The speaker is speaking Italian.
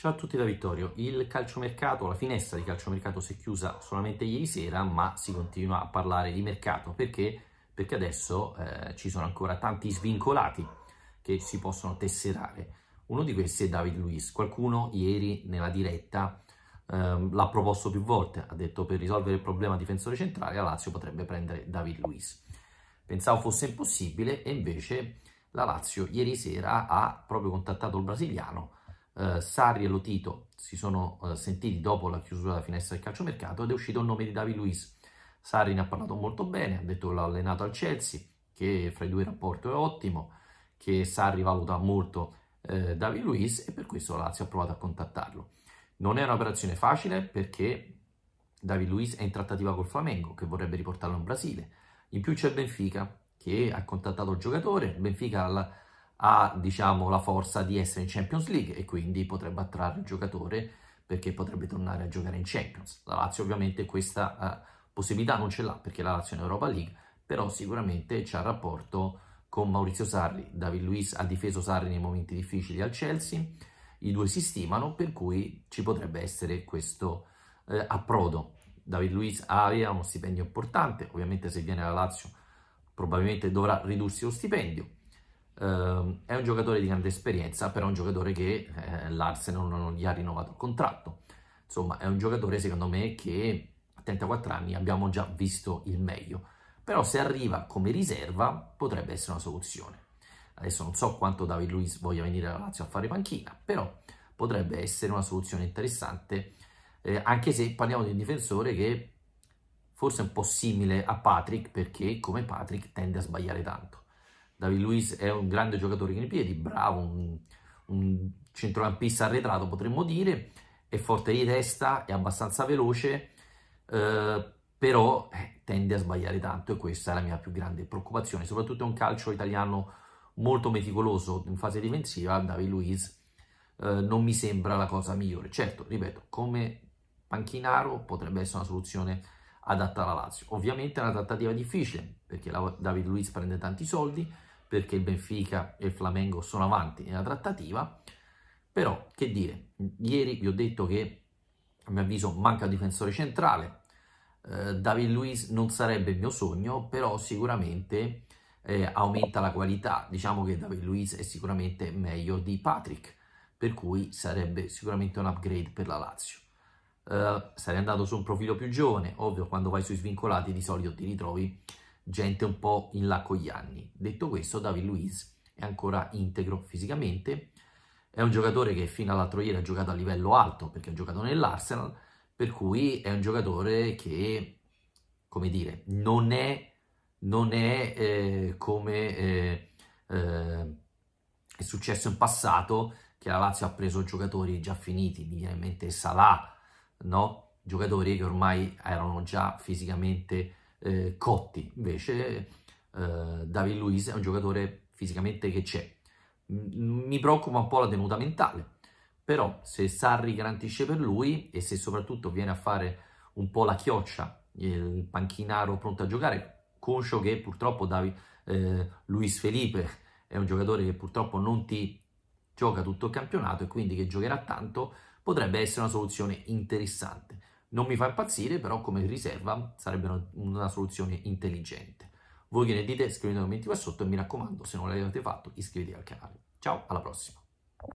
Ciao a tutti da Vittorio. Il calciomercato, la finestra di calciomercato si è chiusa solamente ieri sera, ma si continua a parlare di mercato perché, perché adesso eh, ci sono ancora tanti svincolati che si possono tesserare. Uno di questi è David Luiz. Qualcuno ieri nella diretta eh, l'ha proposto più volte, ha detto per risolvere il problema difensore centrale la Lazio potrebbe prendere David Luiz. Pensavo fosse impossibile e invece la Lazio ieri sera ha proprio contattato il brasiliano eh, Sarri e Lotito si sono eh, sentiti dopo la chiusura della finestra del calciomercato ed è uscito il nome di David Luiz. Sarri ne ha parlato molto bene, ha detto che l'ha allenato al Chelsea, che fra i due il rapporto è ottimo, che Sarri valuta molto eh, David Luiz e per questo la Lazio ha provato a contattarlo. Non è un'operazione facile perché David Luiz è in trattativa col Flamengo che vorrebbe riportarlo in Brasile. In più c'è Benfica che ha contattato il giocatore, Benfica ha ha diciamo, la forza di essere in Champions League e quindi potrebbe attrarre il giocatore perché potrebbe tornare a giocare in Champions. La Lazio ovviamente questa uh, possibilità non ce l'ha perché la Lazio è in Europa League, però sicuramente c'ha il rapporto con Maurizio Sarri. David Luiz ha difeso Sarri nei momenti difficili al Chelsea, i due si stimano, per cui ci potrebbe essere questo uh, approdo. David Luiz aveva diciamo, uno stipendio importante, ovviamente se viene alla Lazio probabilmente dovrà ridursi lo stipendio, Uh, è un giocatore di grande esperienza, però è un giocatore che eh, l'Arsenal non gli ha rinnovato il contratto. Insomma, è un giocatore, secondo me, che a 34 anni abbiamo già visto il meglio. Però se arriva come riserva potrebbe essere una soluzione. Adesso non so quanto David Luiz voglia venire alla Lazio a fare panchina, però potrebbe essere una soluzione interessante, eh, anche se parliamo di un difensore che forse è un po' simile a Patrick, perché come Patrick tende a sbagliare tanto David Luiz è un grande giocatore in piedi, bravo, un, un centrocampista arretrato potremmo dire, è forte di testa, è abbastanza veloce, eh, però eh, tende a sbagliare tanto e questa è la mia più grande preoccupazione, soprattutto è un calcio italiano molto meticoloso in fase difensiva, David Luiz eh, non mi sembra la cosa migliore. Certo, ripeto, come panchinaro potrebbe essere una soluzione adatta alla Lazio. Ovviamente è una trattativa difficile, perché la, David Luiz prende tanti soldi, perché il Benfica e il Flamengo sono avanti nella trattativa, però che dire, ieri vi ho detto che a mio avviso manca un difensore centrale, eh, David Luiz non sarebbe il mio sogno, però sicuramente eh, aumenta la qualità, diciamo che David Luiz è sicuramente meglio di Patrick, per cui sarebbe sicuramente un upgrade per la Lazio. Eh, sarei andato su un profilo più giovane, ovvio quando vai sui svincolati di solito ti ritrovi gente un po' in là con gli anni. Detto questo, David Luiz è ancora integro fisicamente, è un giocatore che fino all'altro ieri ha giocato a livello alto perché ha giocato nell'Arsenal, per cui è un giocatore che, come dire, non è, non è eh, come eh, eh, è successo in passato che la Lazio ha preso giocatori già finiti, mi viene in mente Salah, no? giocatori che ormai erano già fisicamente eh, cotti. Invece eh, David Luiz è un giocatore fisicamente che c'è. Mi preoccupa un po' la tenuta mentale, però se Sarri garantisce per lui e se soprattutto viene a fare un po' la chioccia, il panchinaro pronto a giocare, conscio che purtroppo David, eh, Luis Felipe è un giocatore che purtroppo non ti gioca tutto il campionato e quindi che giocherà tanto, potrebbe essere una soluzione interessante. Non mi fa impazzire, però come riserva sarebbe una soluzione intelligente. Voi che ne dite? Scrivete nei commenti qua sotto e mi raccomando, se non l'avete fatto, iscrivetevi al canale. Ciao, alla prossima!